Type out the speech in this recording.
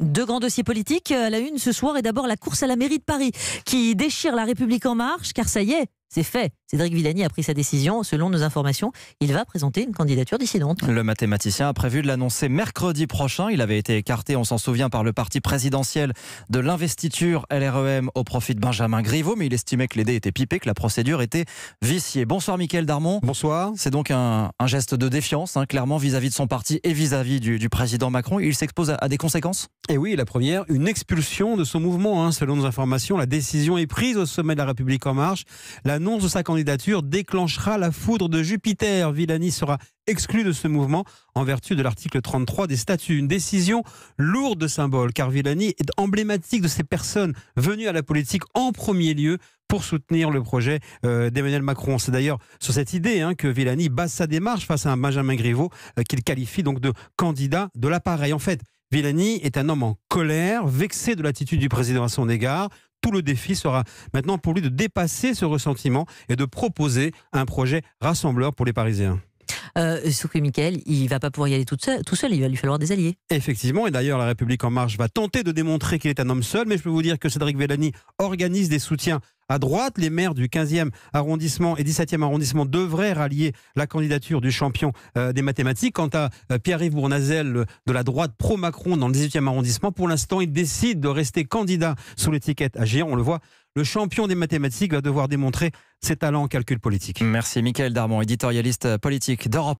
Deux grands dossiers politiques la une ce soir et d'abord la course à la mairie de Paris qui déchire la République en marche car ça y est, c'est fait. Cédric Villani a pris sa décision. Selon nos informations, il va présenter une candidature dissidente. Le mathématicien a prévu de l'annoncer mercredi prochain. Il avait été écarté, on s'en souvient, par le parti présidentiel de l'investiture LREM au profit de Benjamin Griveaux, mais il estimait que les était étaient que la procédure était viciée. Bonsoir, Mickaël Darmon. Bonsoir. C'est donc un, geste de défiance, hein, clairement, vis-à-vis de son parti et vis-à-vis du, président Macron. Il s'expose à, des conséquences Et eh oui, la première, une expulsion de son mouvement. Hein, selon nos informations, la décision est prise au sommet de la République En Marche. La l'annonce de sa candidature déclenchera la foudre de Jupiter. Villani sera exclu de ce mouvement en vertu de l'article 33 des statuts. Une décision lourde de symboles, car Villani est emblématique de ces personnes venues à la politique en premier lieu pour soutenir le projet euh, d'Emmanuel Macron. C'est d'ailleurs sur cette idée hein, que Villani base sa démarche face à Benjamin Griveaux euh, qu'il qualifie donc de candidat de l'appareil. En fait, Villani est un homme en colère, vexé de l'attitude du président à son égard. Tout le défi sera maintenant pour lui de dépasser ce ressentiment et de proposer un projet rassembleur pour les Parisiens. Euh, sauf que Michael, il va pas pouvoir y aller tout seul, tout seul, il va lui falloir des alliés. Effectivement, et d'ailleurs, La République En Marche va tenter de démontrer qu'il est un homme seul, mais je peux vous dire que Cédric Vellani organise des soutiens à droite. Les maires du 15e arrondissement et 17e arrondissement devraient rallier la candidature du champion euh, des mathématiques. Quant à euh, Pierre-Yves Bournazel euh, de la droite pro-Macron dans le 18e arrondissement, pour l'instant, il décide de rester candidat sous l'étiquette Agir. On le voit le champion des mathématiques va devoir démontrer ses talents en calcul politique. Merci Michael Darmon, éditorialiste politique d'Europe.